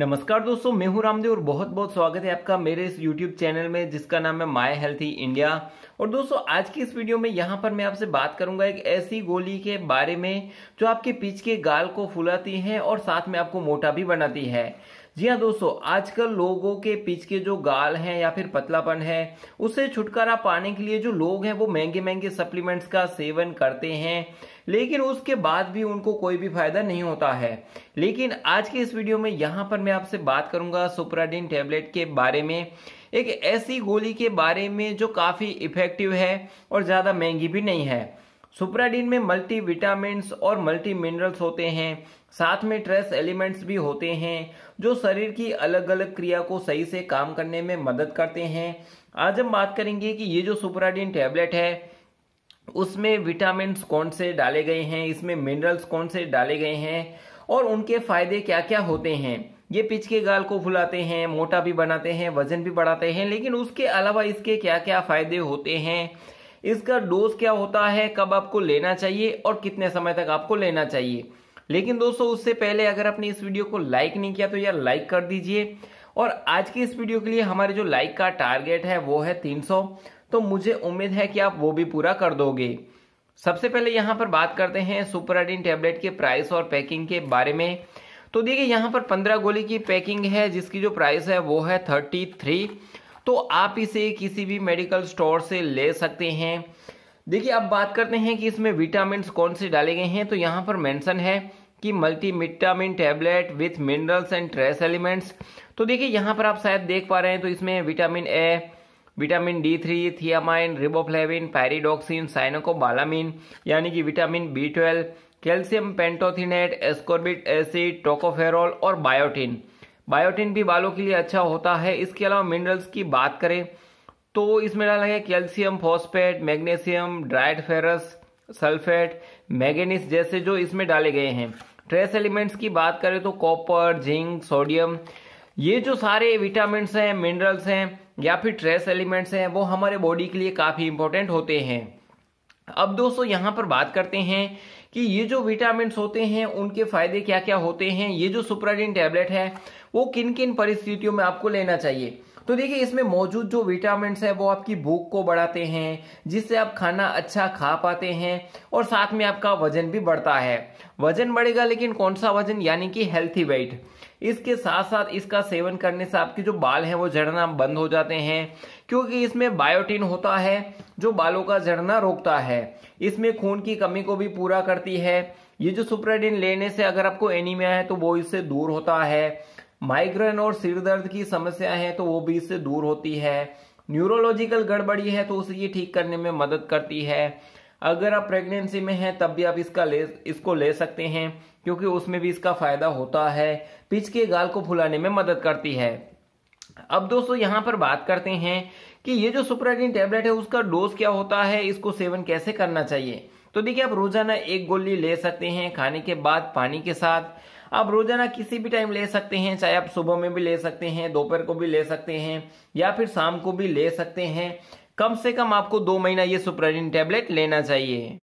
नमस्कार दोस्तों मैं हूं रामदेव और बहुत बहुत स्वागत है आपका मेरे इस YouTube चैनल में जिसका नाम है माय हेल्थी इंडिया और दोस्तों आज की इस वीडियो में यहां पर मैं आपसे बात करूंगा एक ऐसी गोली के बारे में जो आपके पीछ के गाल को फुलाती है और साथ में आपको मोटा भी बनाती है जी हाँ दोस्तों आजकल लोगों के पीछ के जो गाल हैं या फिर पतलापन है उससे छुटकारा पाने के लिए जो लोग हैं वो महंगे महंगे सप्लीमेंट्स का सेवन करते हैं लेकिन उसके बाद भी उनको कोई भी फायदा नहीं होता है लेकिन आज के इस वीडियो में यहाँ पर मैं आपसे बात करूंगा सुपराडीन टेबलेट के बारे में एक ऐसी गोली के बारे में जो काफ़ी इफेक्टिव है और ज़्यादा महंगी भी नहीं है सुप्राडीन में मल्टी विटामिन और मल्टी मिनरल्स होते हैं साथ में ट्रेस एलिमेंट्स भी होते हैं जो शरीर की अलग अलग क्रिया को सही से काम करने में मदद करते हैं आज हम बात करेंगे कि ये जो सुप्राडीन टैबलेट है उसमें विटामिन कौन से डाले गए हैं इसमें मिनरल्स कौन से डाले गए हैं और उनके फायदे क्या क्या होते हैं ये पिच के गाल को फुलाते हैं मोटा भी बनाते हैं वजन भी बढ़ाते हैं लेकिन उसके अलावा इसके क्या क्या फायदे होते हैं इसका डोज क्या होता है कब आपको लेना चाहिए और कितने समय तक आपको लेना चाहिए लेकिन दोस्तों उससे पहले अगर आपने इस वीडियो को लाइक नहीं किया तो यार लाइक कर दीजिए और आज की इस वीडियो के लिए हमारे जो लाइक का टारगेट है वो है तीन तो मुझे उम्मीद है कि आप वो भी पूरा कर दोगे सबसे पहले यहाँ पर बात करते हैं सुपराडिन टेबलेट के प्राइस और पैकिंग के बारे में तो देखिए यहाँ पर पंद्रह गोली की पैकिंग है जिसकी जो प्राइस है वो है थर्टी थ्री तो आप इसे किसी भी मेडिकल स्टोर से ले सकते हैं देखिए अब बात करते हैं कि इसमें विटामिन कौन से डाले गए हैं तो यहाँ पर मेंशन है कि multi vitamin tablet with minerals and trace elements तो देखिए यहाँ पर आप शायद देख पा रहे हैं तो इसमें vitamin A vitamin D three thiamine riboflavin pyridoxine cyanocobalamin यानी कि vitamin B twelve calcium pantothenate ascorbic acid tocopherol और बायोटिन बायोटिन भी बालों के लिए अच्छा होता है इसके अलावा मिनरल्स की बात करें तो इसमें डाला गया calcium phosphate magnesium dried ferrous sulphate manganese जैसे जो इसमें डाले गए हैं ट्रेस एलिमेंट्स की बात करें तो कॉपर जिंक सोडियम ये जो सारे विटामिन हैं मिनरल्स हैं या फिर ट्रेस एलिमेंट्स हैं वो हमारे बॉडी के लिए काफ़ी इंपॉर्टेंट होते हैं अब दोस्तों यहाँ पर बात करते हैं कि ये जो विटामिन होते हैं उनके फायदे क्या क्या होते हैं ये जो सुप्राजिन टैबलेट है वो किन किन परिस्थितियों में आपको लेना चाहिए तो देखिए इसमें मौजूद जो विटामिन है वो आपकी भूख को बढ़ाते हैं जिससे आप खाना अच्छा खा पाते हैं और साथ में आपका वजन भी बढ़ता है वजन बढ़ेगा लेकिन कौन सा वजन यानी कि हेल्थी वेट इसके साथ साथ इसका सेवन करने से आपके जो बाल हैं वो झड़ना बंद हो जाते हैं क्योंकि इसमें बायोटिन होता है जो बालों का झड़ना रोकता है इसमें खून की कमी को भी पूरा करती है ये जो सुप्राडिन लेने से अगर आपको एनीमिया है तो वो इससे दूर होता है माइग्रेन और सिर दर्द की समस्या है तो वो भी इससे दूर होती है न्यूरोलॉजिकल गड़बड़ी है तो उसे ये ठीक करने में मदद करती है अगर आप प्रेगनेंसी में हैं तब भी आप इसका ले इसको ले सकते हैं क्योंकि उसमें भी इसका फायदा होता है पिच के गाल को फुलाने में मदद करती है अब दोस्तों यहां पर बात करते हैं कि ये जो सुप्राडिन टेबलेट है उसका डोज क्या होता है इसको सेवन कैसे करना चाहिए तो देखिए आप रोजाना एक गोली ले सकते हैं खाने के बाद पानी के साथ आप रोजाना किसी भी टाइम ले सकते हैं चाहे आप सुबह में भी ले सकते हैं दोपहर को भी ले सकते हैं या फिर शाम को भी ले सकते हैं कम से कम आपको दो महीना ये सुप्राजिन टैबलेट लेना चाहिए